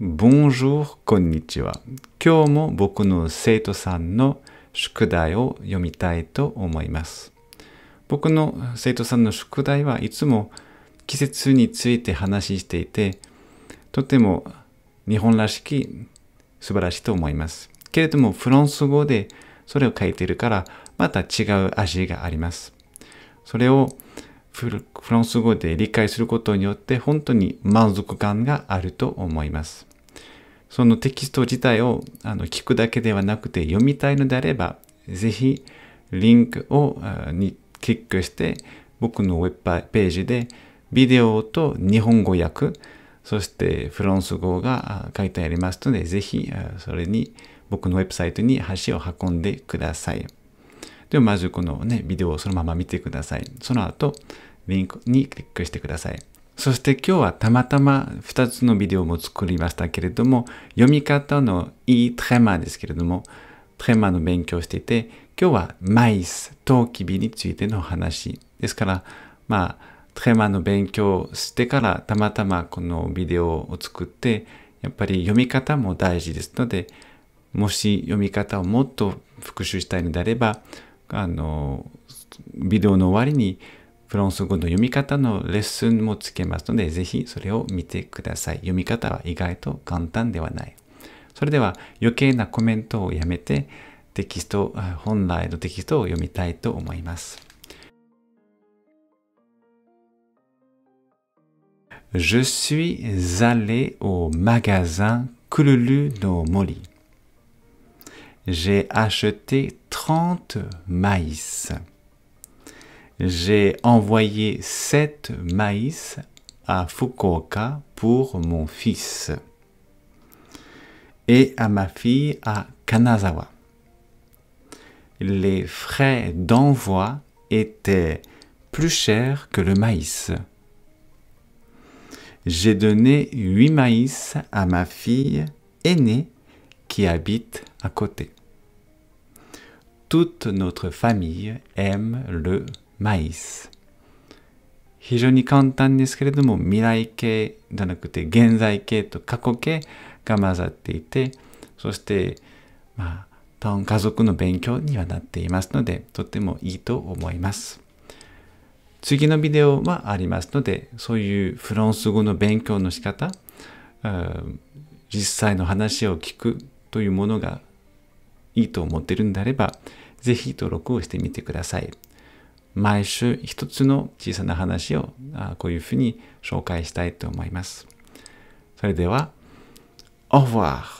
Bonjour, k o n n 今日も僕の生徒さんの宿題を読みたいと思います。僕の生徒さんの宿題はいつも季節について話していて、とても日本らしき素晴らしいと思います。けれどもフランス語でそれを書いているからまた違う味があります。それをフランス語で理解することによって本当に満足感があると思います。そのテキスト自体をあの聞くだけではなくて読みたいのであれば、ぜひリンクをにクリックして、僕のウェブページでビデオと日本語訳、そしてフランス語が書いてありますので、ぜひそれに僕のウェブサイトに箸を運んでください。でまずこのね、ビデオをそのまま見てください。その後、リンクにクリックしてください。そして今日はたまたま2つのビデオも作りましたけれども、読み方のいいトレマですけれども、トレマの勉強していて、今日はマイス、トウキビについての話。ですから、まあ、トレマの勉強をしてからたまたまこのビデオを作って、やっぱり読み方も大事ですので、もし読み方をもっと復習したいのであれば、あのビデオの終わりにフランス語の読み方のレッスンもつけますので、ぜひそれを見てください。読み方は意外と簡単ではない。それでは余計なコメントをやめて、テキスト、本来のテキストを読みたいと思います。Je suis allé au magasin Kululu no m o i J'ai acheté 30 maïs. J'ai envoyé 7 maïs à Fukuoka pour mon fils et à ma fille à Kanazawa. Les frais d'envoi étaient plus chers que le maïs. J'ai donné 8 maïs à ma fille aînée qui habitent à côté. Toute notre famille aime le maïs. 非常に簡単ですけれども未来形じゃなくて現在形と過去形が混ざっていてそしてまあ多分家族の勉強にはなっていますのでとてもいいと思います次のビデオはありますのでそういうフランス語の勉強の仕方実際の話を聞くというものがいいと思ってるんであれば、ぜひ登録をしてみてください。毎週一つの小さな話をあこういうふうに紹介したいと思います。それでは、au revoir!